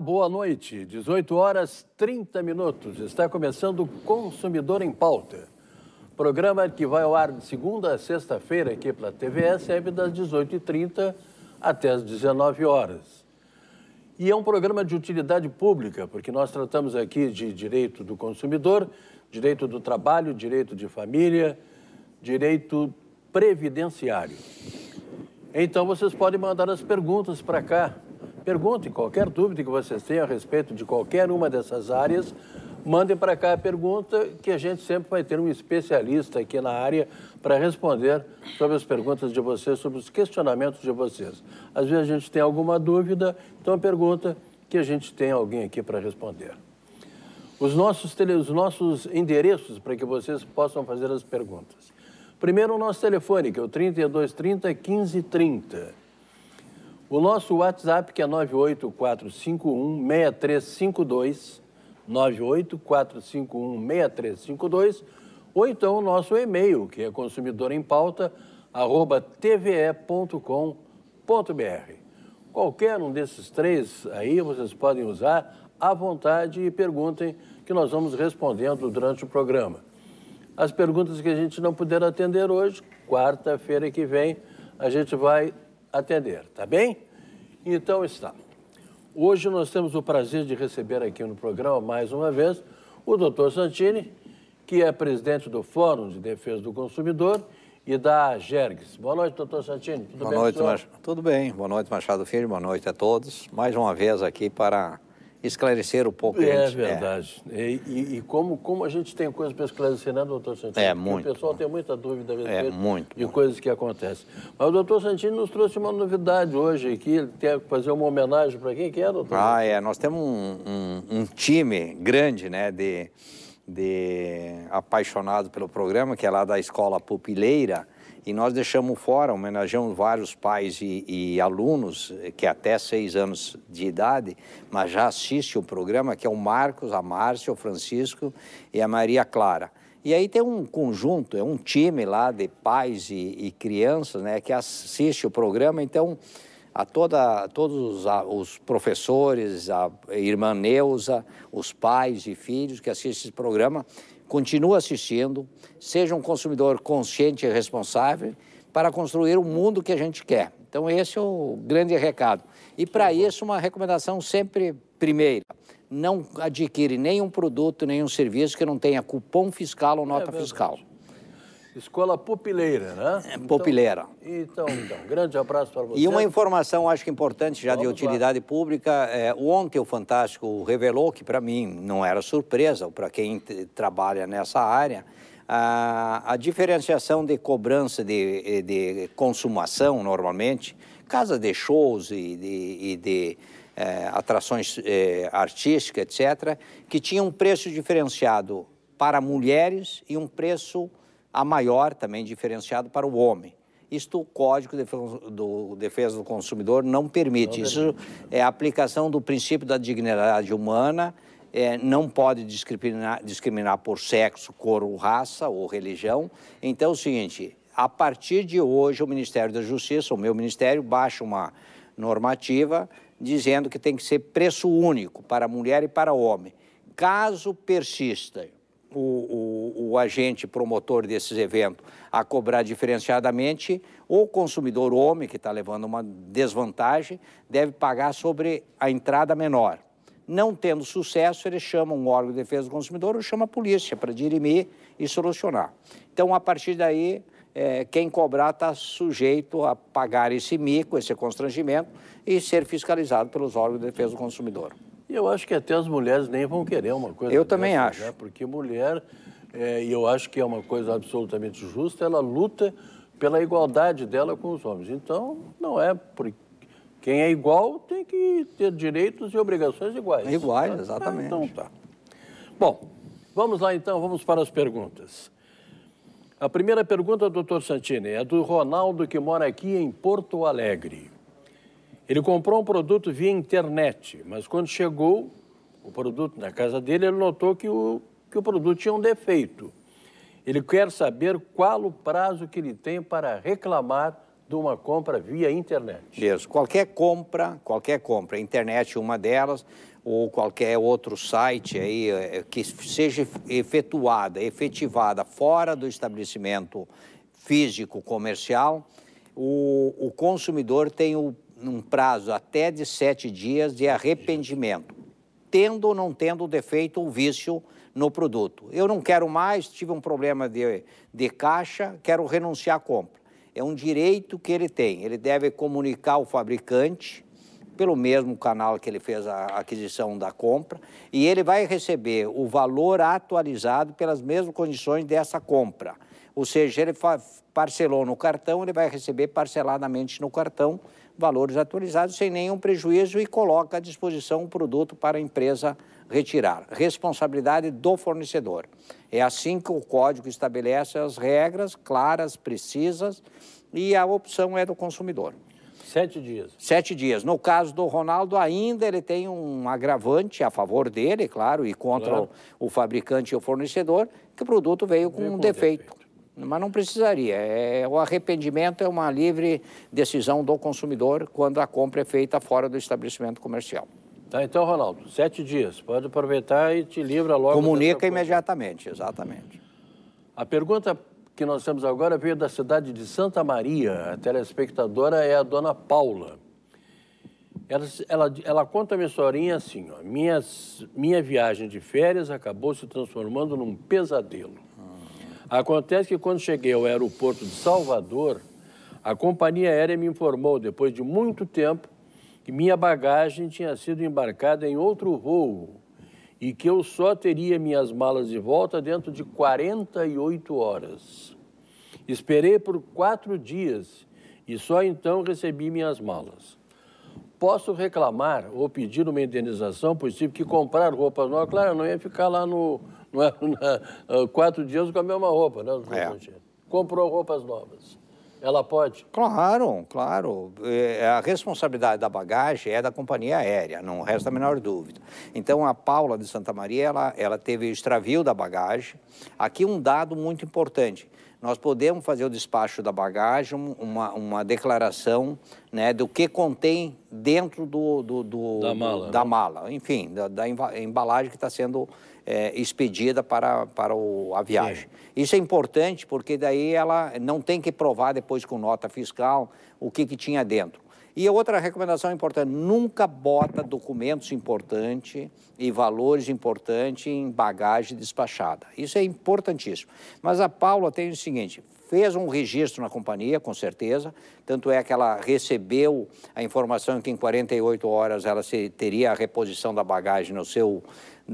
boa noite. 18 horas 30 minutos. Está começando Consumidor em Pauta. Programa que vai ao ar de segunda a sexta-feira aqui pela TVS, serve das 18h30 até as 19 horas. E é um programa de utilidade pública, porque nós tratamos aqui de direito do consumidor, direito do trabalho, direito de família, direito previdenciário. Então vocês podem mandar as perguntas para cá e qualquer dúvida que vocês tenham a respeito de qualquer uma dessas áreas, mandem para cá a pergunta que a gente sempre vai ter um especialista aqui na área para responder sobre as perguntas de vocês, sobre os questionamentos de vocês. Às vezes a gente tem alguma dúvida, então pergunta que a gente tem alguém aqui para responder. Os nossos, tele, os nossos endereços para que vocês possam fazer as perguntas. Primeiro, o nosso telefone, que é o 3230 1530. O nosso WhatsApp, que é 98451-6352, 98451-6352, ou então o nosso e-mail, que é tve.com.br. Qualquer um desses três aí vocês podem usar à vontade e perguntem que nós vamos respondendo durante o programa. As perguntas que a gente não puder atender hoje, quarta-feira que vem, a gente vai atender, tá bem? Então está. Hoje nós temos o prazer de receber aqui no programa, mais uma vez, o doutor Santini, que é presidente do Fórum de Defesa do Consumidor e da Gergs. Boa noite, doutor Santini. Tudo boa bem, noite, Mach... Tudo bem. Boa noite, Machado Filho. Boa noite a todos. Mais uma vez aqui para esclarecer um pouco. É, é. verdade. É. E, e, e, como, como a gente tem coisas para esclarecer, né, doutor Santino? É, muito. O pessoal tem muita dúvida a é, respeito muito, de muito. coisas que acontecem. Mas o doutor Santino nos trouxe uma novidade hoje aqui, ele quer fazer uma homenagem para quem que é, doutor? Ah, é. Nós temos um, um, um time grande, né, de, de apaixonado pelo programa, que é lá da Escola Pupileira, e nós deixamos fora, homenageamos vários pais e, e alunos eh, que até seis anos de idade, mas já assistem o programa, que é o Marcos, a Márcia, o Francisco e a Maria Clara. E aí tem um conjunto, é um time lá de pais e, e crianças, né, que assiste o programa. Então, a toda, todos os, a, os, professores, a irmã Neuza, os pais e filhos que assistem esse programa, continue assistindo, seja um consumidor consciente e responsável para construir o mundo que a gente quer. Então, esse é o grande recado. E para isso, uma recomendação sempre primeira. Não adquire nenhum produto, nenhum serviço que não tenha cupom fiscal ou é nota é fiscal. Escola Pupileira, né? É, então, Pupileira. Então, então, grande abraço para você. E uma informação, acho que importante, já Vamos de utilidade lá. pública. É, ontem o Fantástico revelou, que para mim não era surpresa, para quem trabalha nessa área, a, a, diferenciação de cobrança de, de consumação, normalmente, casa de shows e de, e de é, atrações é, artísticas, etc., que tinha um preço diferenciado para mulheres e um preço a maior também diferenciado para o homem. Isto o Código do Defesa do Consumidor não permite. Isso é a aplicação do princípio da dignidade humana, é, não pode discriminar, discriminar por sexo, cor ou raça ou religião. Então é o seguinte, a partir de hoje o Ministério da Justiça, o meu ministério, baixa uma normativa dizendo que tem que ser preço único para mulher e para homem. Caso persista o, o, o, agente promotor desses eventos a cobrar diferenciadamente, o consumidor homem, que está levando uma desvantagem, deve pagar sobre a entrada menor. Não tendo sucesso, eles chamam um órgão de defesa do consumidor ou chama a polícia para dirimir e solucionar. Então, a partir daí, é, quem cobrar está sujeito a pagar esse mico, esse constrangimento e ser fiscalizado pelos órgãos de defesa do consumidor. E eu acho que até as mulheres nem vão querer uma coisa. Eu dessa, também acho. Né? Porque mulher, é, e é, eu acho que é uma coisa absolutamente justa, ela luta pela igualdade dela com os homens. Então, não é porque quem é igual tem que ter direitos e obrigações iguais. iguais, tá? exatamente. então tá. Bom, vamos lá então, vamos para as perguntas. A primeira pergunta, doutor Santini, é do Ronaldo, que mora aqui em Porto Alegre. Ele comprou um produto via internet, mas quando chegou o produto na casa dele, ele notou que o, que o produto tinha um defeito. Ele quer saber qual o prazo que ele tem para reclamar de uma compra via internet. Isso. Qualquer compra, qualquer compra, internet uma delas, ou qualquer outro site aí eh, eh, que seja efetuada, efetivada fora do estabelecimento físico comercial, o, o consumidor tem o num prazo até de sete dias de arrependimento, tendo ou não tendo defeito ou vício no produto. Eu não quero mais, tive um problema de, de caixa, quero renunciar à compra. É um direito que ele tem. Ele deve comunicar ao fabricante pelo mesmo canal que ele fez a aquisição da compra e ele vai receber o valor atualizado pelas mesmas condições dessa compra. Ou seja, ele parcelou no cartão, ele vai receber parceladamente no cartão valores atualizados sem nenhum prejuízo e coloca à disposição o produto para a empresa retirar. Responsabilidade do fornecedor. É assim que o código estabelece as regras claras, precisas e a opção é do consumidor. Sete dias. Sete dias. No caso do Ronaldo, ainda ele tem um agravante a favor dele, claro, e contra claro. O, o, fabricante e o fornecedor, que o produto veio com, veio um com defeito. defeito mas não precisaria. É, o arrependimento é uma livre decisão do consumidor quando a compra é feita fora do estabelecimento comercial. Tá, então, Ronaldo, sete dias. Pode aproveitar e te livra logo. Comunica imediatamente, exatamente. A pergunta que nós temos agora veio da cidade de Santa Maria. A telespectadora é a dona Paula. Ela, ela, ela conta a minha historinha assim: ó, minhas, minha viagem de férias acabou se transformando num pesadelo. Acontece que quando cheguei ao aeroporto de Salvador, a companhia aérea me informou, depois de muito tempo, que minha bagagem tinha sido embarcada em outro voo e que eu só teria minhas malas de volta dentro de 48 horas. Esperei por quatro dias e só então recebi minhas malas. Posso reclamar ou pedir uma indenização, pois tive que comprar roupas novas. Claro, eu não ia ficar lá no, Quatro dias com a mesma roupa, né? É. Comprou roupas novas. Ela pode? Claro, claro. É, é, a responsabilidade da bagagem é da companhia aérea, não resta a menor dúvida. Então, a Paula de Santa Maria, ela, ela teve extravio da bagagem. Aqui um dado muito importante. Nós podemos fazer o despacho da bagagem, uma, uma declaração né, do que contém dentro do, do, do da mala. Do, da né? mala enfim, da, da embalagem que está sendo é, expedida para, para o, a viagem. Sim. Isso é importante porque daí ela não tem que provar depois com nota fiscal o que, que tinha dentro. E outra recomendação importante, nunca bota documentos importantes e valores importantes em bagagem despachada. Isso é importantíssimo. Mas a Paula tem o seguinte, fez um registro na companhia, com certeza, tanto é que ela recebeu a informação que em 48 horas ela teria a reposição da bagagem no seu,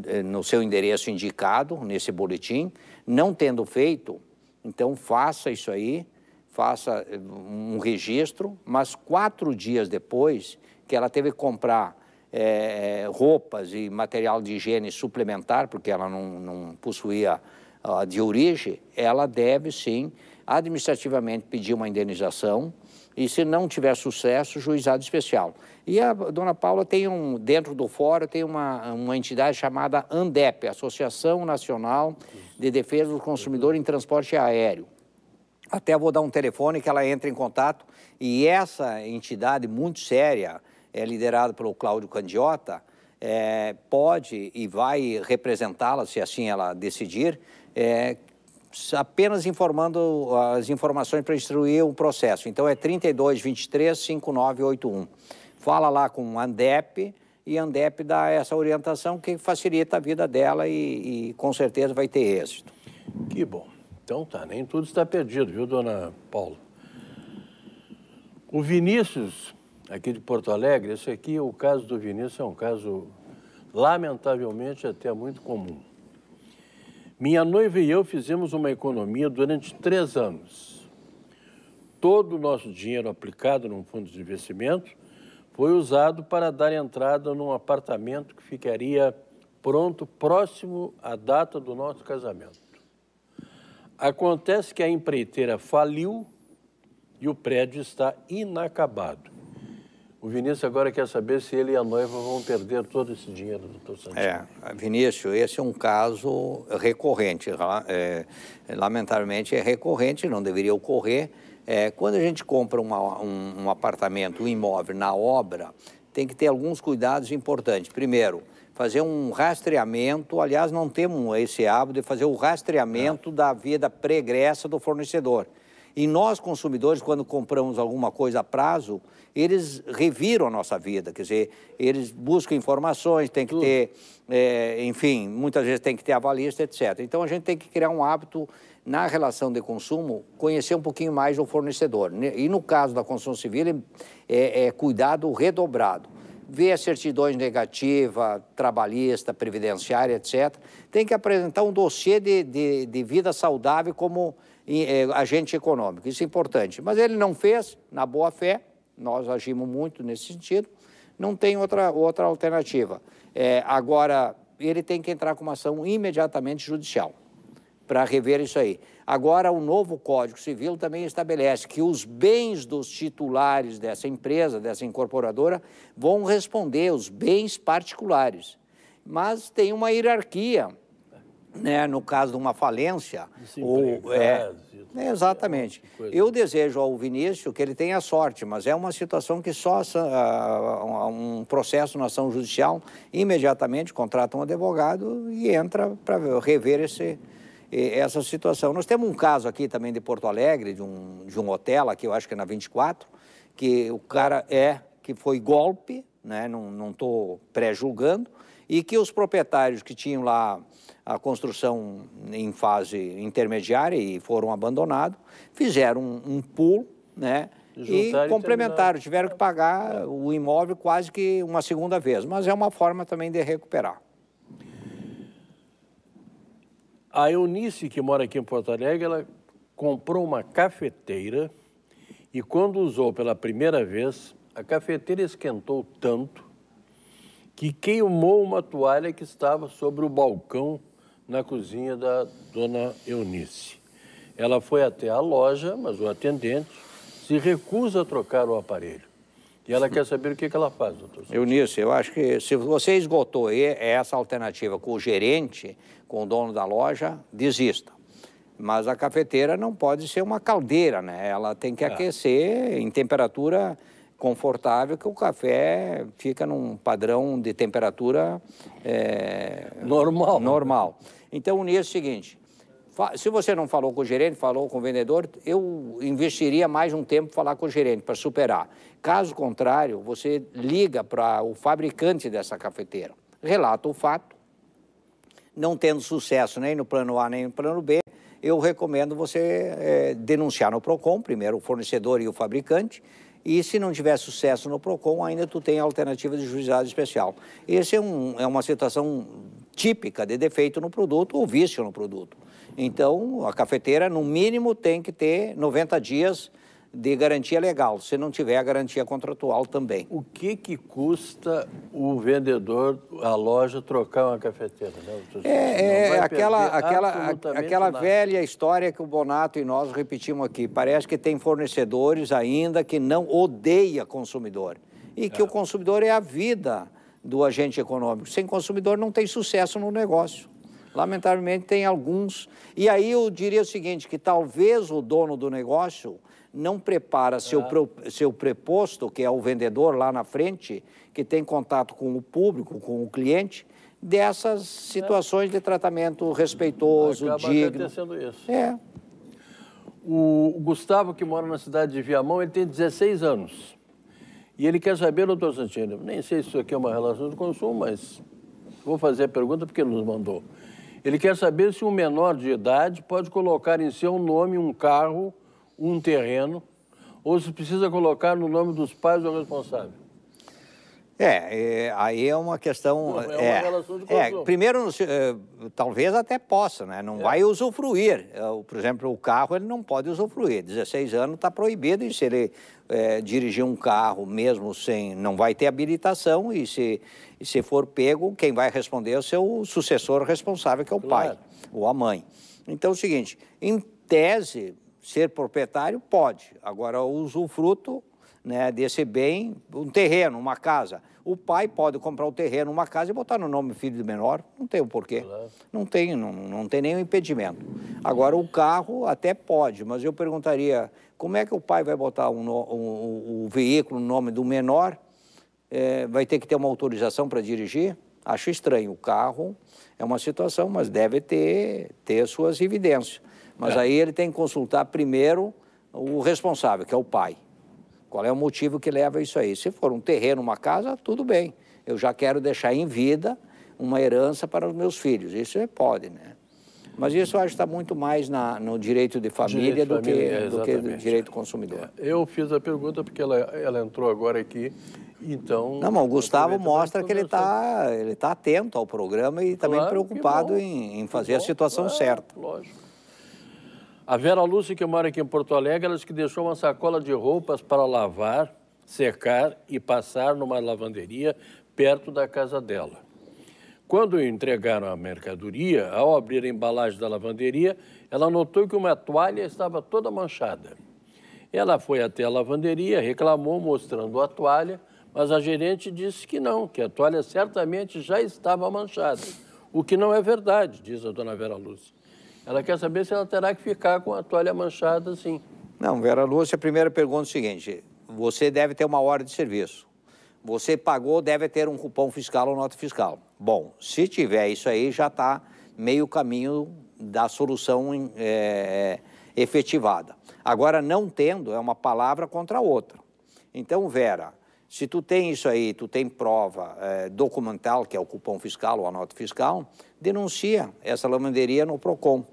eh, no seu endereço indicado, nesse boletim. Não tendo feito, então faça isso aí, faça eh, um registro, mas quatro dias depois que ela teve que comprar é, roupas e material de higiene suplementar, porque ela não, não possuía ah, de origem, ela deve sim administrativamente pedir uma indenização e, se não tiver sucesso, juizado especial. E a dona Paula tem um, dentro do fórum, tem uma, uma entidade chamada ANDEP, Associação Nacional de Defesa do Consumidor em Transporte Aéreo. Até vou dar um telefone que ela entre em contato e essa entidade muito séria, é liderada pelo Cláudio Candiota, é, pode e vai representá-la, se assim ela decidir, é, apenas informando as informações para instruir o processo. Então é 32 23 5981. Fala lá com a Andep e a Andep dá essa orientação que facilita a vida dela e, e com certeza vai ter êxito. Que bom. Então tá, nem tudo está perdido, viu, dona paula O Vinícius, aqui de Porto Alegre, esse aqui, o caso do Vinícius é um caso, lamentavelmente, até muito comum. Minha noiva e eu fizemos uma economia durante três anos. Todo o nosso dinheiro aplicado num fundo de investimento foi usado para dar entrada num apartamento que ficaria pronto próximo à data do nosso casamento. Acontece que a empreiteira faliu e o prédio está inacabado. O Vinícius agora quer saber se ele e a noiva vão perder todo esse dinheiro, doutor Santos. É, Vinícius, esse é um caso recorrente. É, lamentavelmente é recorrente, não deveria ocorrer. É, quando a gente compra uma, um, um apartamento, um imóvel na obra, tem que ter alguns cuidados importantes. Primeiro, fazer um rastreamento. Aliás, não temos esse hábito de fazer o rastreamento é. da vida pregressa do fornecedor. E nós, consumidores, quando compramos alguma coisa a prazo, eles reviram a nossa vida, quer dizer, eles buscam informações, tem que Tudo. ter, é, enfim, muitas vezes tem que ter avalista, etc. Então a gente tem que criar um hábito na relação de consumo, conhecer um pouquinho mais o fornecedor. Né? E no caso da construção civil, é, é cuidado redobrado vê as certidões negativa, trabalhista, previdenciária, etc., tem que apresentar um dossiê de, de, de vida saudável como é, agente econômico. Isso é importante. Mas ele não fez, na boa fé, nós agimos muito nesse sentido, não tem outra, outra alternativa. É, agora, ele tem que entrar com uma ação imediatamente judicial para rever isso aí. Agora, o novo Código Civil também estabelece que os bens dos titulares dessa empresa, dessa incorporadora, vão responder os bens particulares. Mas tem uma hierarquia, né, no caso de uma falência. Ou, é, é, exatamente. Eu desejo ao Vinícius que ele tenha sorte, mas é uma situação que só uh, um processo na ação judicial imediatamente contrata um advogado e entra para rever esse essa situação. Nós temos um caso aqui também de Porto Alegre, de um, de um hotel aqui, eu acho que é na 24, que o cara é, que foi golpe, né? não estou pré-julgando, e que os proprietários que tinham lá a construção em fase intermediária e foram abandonados, fizeram um, um pulo, né? e complementaram, tiveram que pagar o imóvel quase que uma segunda vez, mas é uma forma também de recuperar. A Eunice, que mora aqui em Porto Alegre, ela comprou uma cafeteira e quando usou pela primeira vez, a cafeteira esquentou tanto que queimou uma toalha que estava sobre o balcão na cozinha da dona Eunice. Ela foi até a loja, mas o atendente se recusa a trocar o aparelho. E ela quer saber o que, que ela faz, doutor. Eunice, eu acho que se você esgotou é essa alternativa com o gerente, com o dono da loja, desista. Mas a cafeteira não pode ser uma caldeira, né? Ela tem que é. aquecer em temperatura confortável que o café fica num padrão de temperatura é, normal. normal. Então, nisso é o seguinte, se você não falou com o gerente, falou com o vendedor, eu investiria mais um tempo falar com o gerente para superar. Caso contrário, você liga para o fabricante dessa cafeteira, relata o fato. Não tendo sucesso nem no plano A nem no plano B, eu recomendo você é, denunciar no Procon, primeiro o fornecedor e o fabricante, e se não tiver sucesso no PROCON, ainda tu tem a alternativa de juizado especial. Essa é, um, é uma situação típica de defeito no produto ou vício no produto. Então, a cafeteira, no mínimo, tem que ter 90 dias de garantia legal, se não tiver a garantia contratual também. O que que custa o vendedor, a loja, trocar uma cafeteira? Né? É, é aquela, aquela, aquela velha história que o Bonato e nós repetimos aqui. Parece que tem fornecedores ainda que não odeia consumidor. E que é. o consumidor é a vida do agente econômico. Sem consumidor não tem sucesso no negócio. Lamentavelmente tem alguns. E aí eu diria o seguinte, que talvez o dono do negócio não prepara seu, é. seu preposto, que é o vendedor lá na frente, que tem contato com o público, com o cliente, dessas é. situações é. de tratamento respeitoso, Acaba digno. acontecendo isso. É. O Gustavo, que mora na cidade de Viamão, ele tem 16 anos. E ele quer saber, doutor Santino, nem sei se isso aqui é uma relação de consumo, mas vou fazer a pergunta porque ele nos mandou. Ele quer saber se um menor de idade pode colocar em seu nome um carro, um terreno, ou se precisa colocar no nome dos pais ou responsável. É, é, aí é uma questão. é, uma é, relação de é, primeiro, é, talvez até possa, né? Não é. vai usufruir. É, por exemplo, o carro ele não pode usufruir. 16 anos está proibido e se ele dirigir um carro mesmo sem. não vai ter habilitação e se, e se for pego, quem vai responder é o seu sucessor responsável, que é o claro. pai ou a mãe. Então é o seguinte, em tese, ser proprietário pode. Agora, o usufruto né, desse bem, um terreno, uma casa. O pai pode comprar o um terreno, uma casa e botar no nome do filho do menor, não tem o um porquê. Não tem, não, não tem nenhum impedimento. Agora, o carro até pode, mas eu perguntaria, como é que o pai vai botar o um, um, veículo no nome do menor? É, vai ter que ter uma autorização para dirigir? Acho estranho. O carro é uma situação, mas deve ter, ter suas evidências. Mas é. aí ele tem que consultar primeiro o responsável, que é o pai. Qual é o motivo que leva isso aí? Se for um terreno, uma casa, tudo bem. Eu já quero deixar em vida uma herança para os meus filhos. Isso é, pode, né? Mas isso eu acho que está muito mais na, no direito de família, direito do, família que, do, que, do direito consumidor. Eu fiz a pergunta porque ela, ela entrou agora aqui, então... Não, mas o Gustavo mostra que ele está ele tá atento ao programa e claro, também preocupado bom, em, em, fazer a situação claro, certa. Lógico. A Vera Lúcia, que mora aqui em Porto Alegre, ela disse que deixou uma sacola de roupas para lavar, secar e passar numa lavanderia perto da casa dela. Quando entregaram a mercadoria, ao abrir a embalagem da lavanderia, ela notou que uma toalha estava toda manchada. Ela foi até a lavanderia, reclamou mostrando a toalha, mas a gerente disse que não, que a toalha certamente já estava manchada. O que não é verdade, diz a dona Vera Lúcia. Ela quer saber se ela terá que ficar com a toalha manchada assim. Não, Vera Lúcia, a primeira pergunta é o seguinte: você deve ter uma hora de serviço. Você pagou, deve ter um cupom fiscal ou nota fiscal. Bom, se tiver isso aí, já está meio caminho da solução é, é, efetivada. Agora, não tendo é uma palavra contra a outra. Então, Vera, se tu tem isso aí, tu tem prova é, documental, que é o cupom fiscal ou a nota fiscal, denuncia essa lavanderia no PROCON.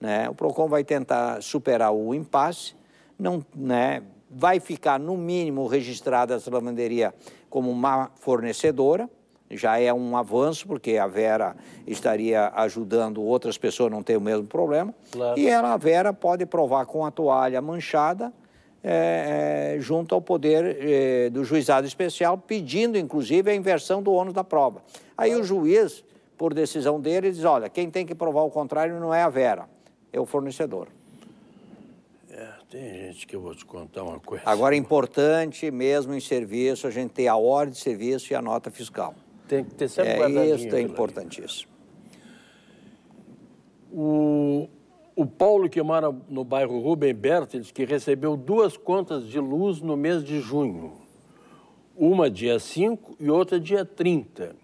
Né? O PROCON vai tentar superar o impasse, não, né? vai ficar, no mínimo, registrada essa lavanderia como uma fornecedora, já é um avanço, porque a Vera estaria ajudando outras pessoas não ter o mesmo problema. Claro. E ela, a Vera pode provar com a toalha manchada, é, é, junto ao poder é, do juizado especial, pedindo, inclusive, a inversão do ônus da prova. Aí o juiz, por decisão dele, diz, olha, quem tem que provar o contrário não é a Vera, é o fornecedor. É, tem gente que eu vou te contar uma coisa. Agora é importante mesmo em serviço a gente ter a ordem de serviço e a nota fiscal. Tem que ter sempre É isso é importantíssimo. O, o Paulo, que mora no bairro Rubem diz que recebeu duas contas de luz no mês de junho. Uma dia 5 e outra dia 30.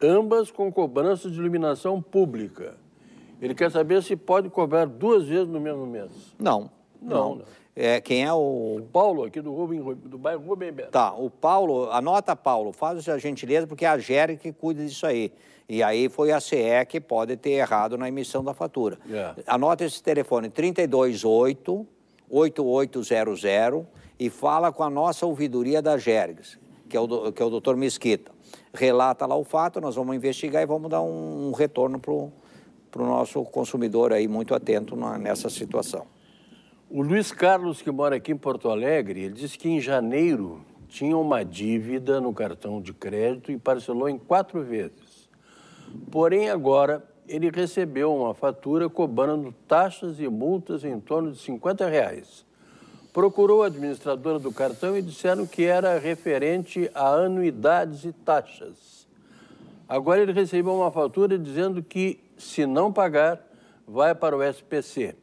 Ambas com cobrança de iluminação pública. Ele quer saber se pode cobrar duas vezes no mesmo mês. Não. Não. não. Né? É, quem é o... o... Paulo, aqui do, Rubem, do bairro Rubem Beto. Tá, o Paulo, anota, Paulo, faz a gentileza, porque é a GERE que cuida disso aí. E aí foi a CE que pode ter errado na emissão da fatura. É. Anota esse telefone, 328 8800 e fala com a nossa ouvidoria da GERGS, que é o, que é o doutor Mesquita. Relata lá o fato, nós vamos investigar e vamos dar um, um retorno para o para o nosso consumidor aí muito atento na, nessa situação. O Luiz Carlos, que mora aqui em Porto Alegre, ele disse que em janeiro tinha uma dívida no cartão de crédito e parcelou em quatro vezes. Porém, agora ele recebeu uma fatura cobrando taxas e multas em torno de 50 reais. Procurou a administradora do cartão e disseram que era referente a anuidades e taxas. Agora ele recebeu uma fatura dizendo que se não pagar, vai para o SPC.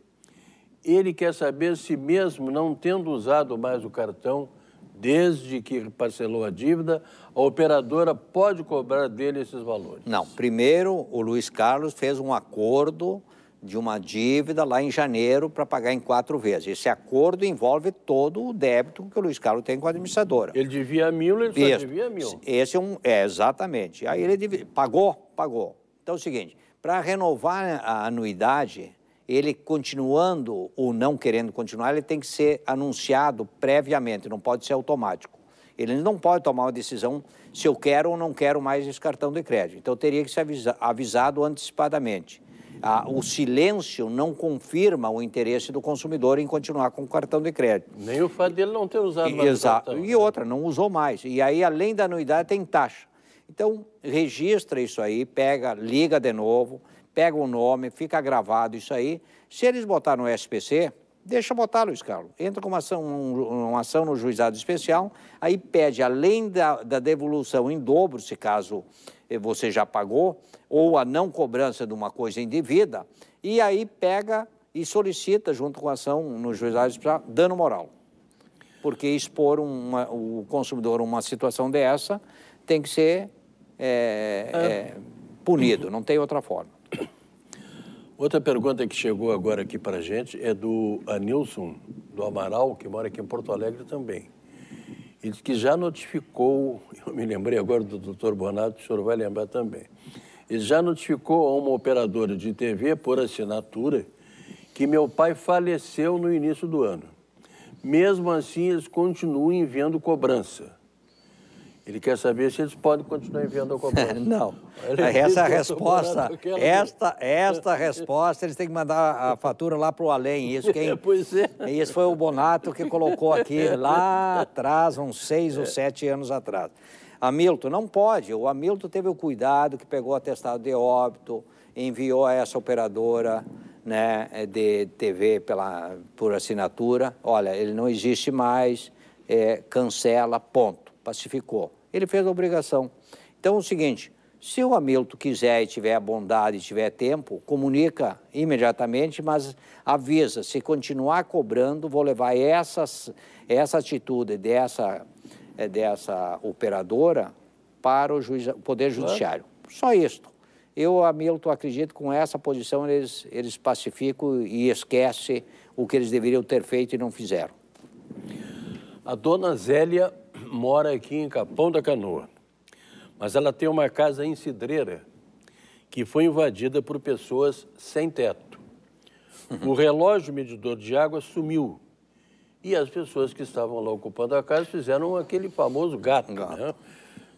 Ele quer saber se, mesmo não tendo usado mais o cartão, desde que parcelou a dívida, a operadora pode cobrar dele esses valores? Não. Primeiro, o Luiz Carlos fez um acordo de uma dívida lá em janeiro para pagar em quatro vezes. Esse acordo envolve todo o débito que o Luiz Carlos tem com a administradora. Ele devia mil, ele só devia mil. Esse é um... É, exatamente. Aí ele devia, pagou, pagou. Então é o seguinte, para renovar a anuidade, ele continuando ou não querendo continuar, ele tem que ser anunciado previamente, não pode ser automático. Ele não pode tomar uma decisão se eu quero ou não quero mais esse cartão de crédito. Então teria que ser avisado antecipadamente. Ah, o silêncio não confirma o interesse do consumidor em continuar com o cartão de crédito. Nem o fato dele não ter usado mais Exato. E outra, não usou mais. E aí, além da anuidade, tem taxa. Então, registra isso aí, pega, liga de novo, pega o um nome, fica gravado isso aí. Se eles botar no SPC, deixa botar, Luiz Carlos. Entra com uma ação, um, uma ação no juizado especial, aí pede, além da, da, devolução em dobro, se caso eh, você já pagou, ou a não cobrança de uma coisa indevida, e aí pega e solicita, junto com a ação no juizado especial, dano moral. Porque expor uma, o consumidor a uma situação dessa tem que ser é, ah. é, punido, não tem outra forma. Outra pergunta que chegou agora aqui para a gente é do Anilson do Amaral, que mora aqui em Porto Alegre também. Ele que já notificou, eu me lembrei agora do doutor Bonato, o senhor vai lembrar também. Ele já notificou a uma operadora de TV por assinatura que meu pai faleceu no início do ano. Mesmo assim, eles continuam enviando cobrança. Ele quer saber se eles podem continuar enviando o Copom. não. Essa resposta, esta, esta resposta, eles têm que mandar a fatura lá para o além. Isso quem, pois é. Isso foi o Bonato que colocou aqui é. lá atrás, uns seis é. ou sete anos atrás. Hamilton, não pode. O Hamilton teve o cuidado que pegou o atestado de óbito, enviou a essa operadora né, de TV pela, por assinatura. Olha, ele não existe mais, é, cancela, ponto. Pacificou ele fez a obrigação. Então é o seguinte, se o Hamilton quiser e tiver a bondade e tiver tempo, comunica imediatamente, mas avisa, se continuar cobrando, vou levar essas, essa atitude dessa, eh, dessa operadora para o, juiz, Poder Judiciário. Só isso. Eu, Hamilton, acredito que com essa posição eles, eles pacificam e esquecem o que eles deveriam ter feito e não fizeram. A dona Zélia mora aqui em Capão da Canoa, mas ela tem uma casa em Cidreira que foi invadida por pessoas sem teto. O relógio medidor de água sumiu e as pessoas que estavam lá ocupando a casa fizeram aquele famoso gato, né? gato. Né?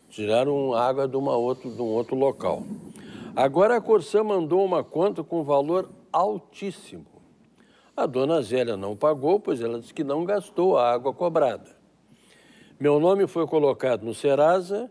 tiraram água de, uma de um outro local. Agora a Corsã mandou uma conta com valor altíssimo. A dona Zélia não pagou, pois ela disse que não gastou a água cobrada. Meu nome foi colocado no Serasa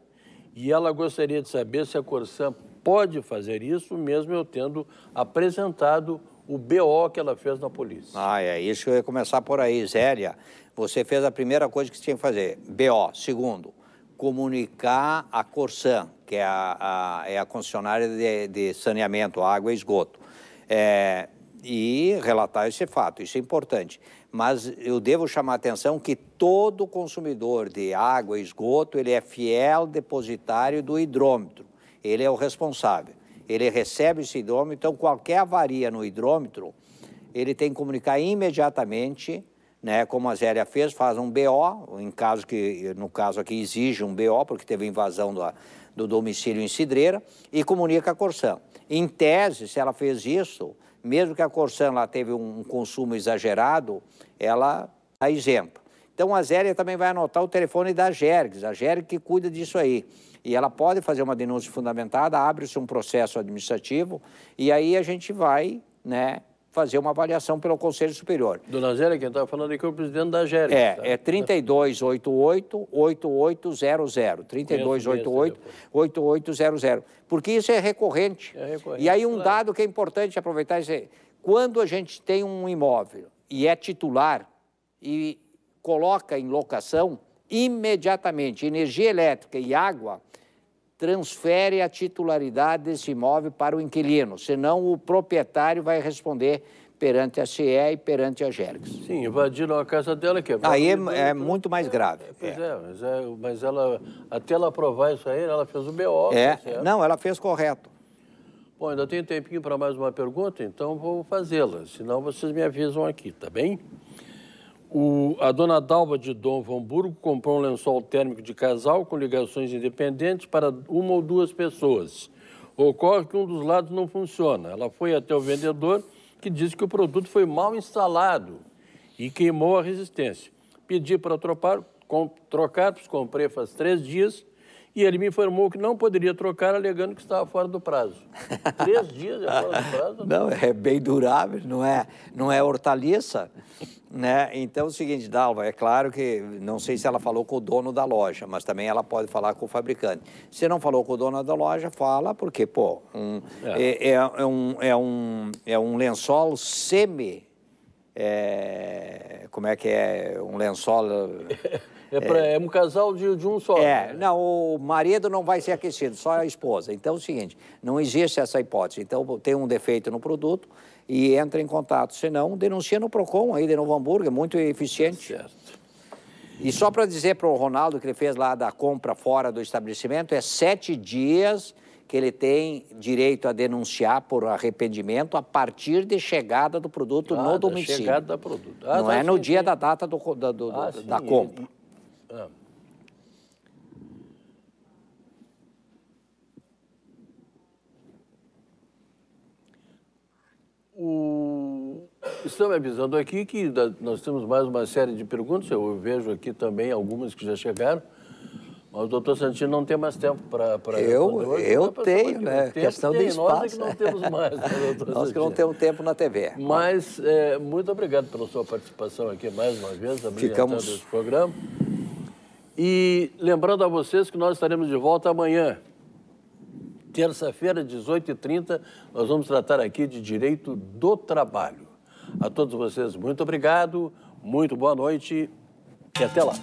e ela gostaria de saber se a Corsã pode fazer isso, mesmo eu tendo apresentado o BO que ela fez na polícia. Ah, é isso que eu ia começar por aí. Zélia, você fez a primeira coisa que você tinha que fazer. BO. Segundo, comunicar a Corsan, que é a, a, é a concessionária de, de, saneamento, água e esgoto, é, e relatar esse fato. Isso é importante mas eu devo chamar a atenção que todo consumidor de água e esgoto, ele é fiel depositário do hidrômetro, ele é o responsável. Ele recebe esse hidrômetro, então qualquer avaria no hidrômetro, ele tem que comunicar imediatamente, né, como a Zélia fez, faz um BO, em caso que, no caso aqui exige um BO, porque teve invasão do, do domicílio em Cidreira, e comunica a Corsã. Em tese, se ela fez isso, mesmo que a Corsan lá teve um consumo exagerado, ela está isenta. Então a Zélia também vai anotar o telefone da Gergs, a Gerg que cuida disso aí. E ela pode fazer uma denúncia fundamentada, abre-se um processo administrativo e aí a gente vai né, fazer uma avaliação pelo Conselho Superior. Dona Zélia, quem estava tá falando aqui é o presidente da GEREC. É, tá? é 3288-8800, 3288-8800, porque isso é recorrente. é recorrente. E aí um claro. dado que é importante aproveitar e dizer, quando a gente tem um imóvel e é titular e coloca em locação, imediatamente energia elétrica e água transfere a titularidade desse imóvel para o inquilino, senão o proprietário vai responder perante a CE e perante a GERGS. Sim, invadiram a casa dela que é... Aí é, é, né? muito mais grave. É, pois é. é. Mas, é, mas ela, até ela aprovar isso aí, ela fez o BO. Tá é, certo? não, ela fez correto. Bom, ainda tem tempinho para mais uma pergunta, então vou fazê-la, senão vocês me avisam aqui, tá bem? O, a dona Dalva de Dom Hamburgo comprou um lençol térmico de casal com ligações independentes para uma ou duas pessoas. Ocorre que um dos lados não funciona. Ela foi até o vendedor, que disse que o produto foi mal instalado e queimou a resistência. Pedi para trocar, com, trocar, pois comprei faz três dias e ele me informou que não poderia trocar, alegando que estava fora do prazo. Três dias é fora do prazo? Não, é bem durável, não é, não é hortaliça. Né? Então, é o seguinte, Dalva, é claro que não sei se ela falou com o dono da loja, mas também ela pode falar com o fabricante. Se não falou com o dono da loja, fala, porque, pô, um, é. É, é, é um, é, um, é um lençol semi é, como é que é? Um lençol. É, é, pra, é, é um casal de, de, um só. É, né? não, o marido não vai ser aquecido, só a esposa. Então é o seguinte: não existe essa hipótese. Então tem um defeito no produto e entra em contato. Se não, denuncia no PROCON aí de Novo Hamburgo, é muito eficiente. Certo. E só para dizer para o Ronaldo que ele fez lá da compra fora do estabelecimento, é sete dias que ele tem direito a denunciar por arrependimento a partir de chegada do produto ah, no domicílio. Chegada do produto. Ah, Não tá, é no sim, dia sim. da data do, da, do, ah, do, sim, da compra. Ele... Ah. O... avisando aqui que nós temos mais uma série de perguntas. Eu vejo aqui também algumas que já chegaram. Mas o doutor Santino não tem mais tempo para... Eu, eu, tenho, né? questão tem, de espaço. Nós é que não temos mais, né, doutor Nós que não temos tempo na TV. Mas é, muito obrigado pela sua participação aqui mais uma vez, Ficamos... esse programa. E lembrando a vocês que nós estaremos de volta amanhã, terça-feira, 18h30, nós vamos tratar aqui de direito do trabalho. A todos vocês, muito obrigado, muito boa noite e até lá.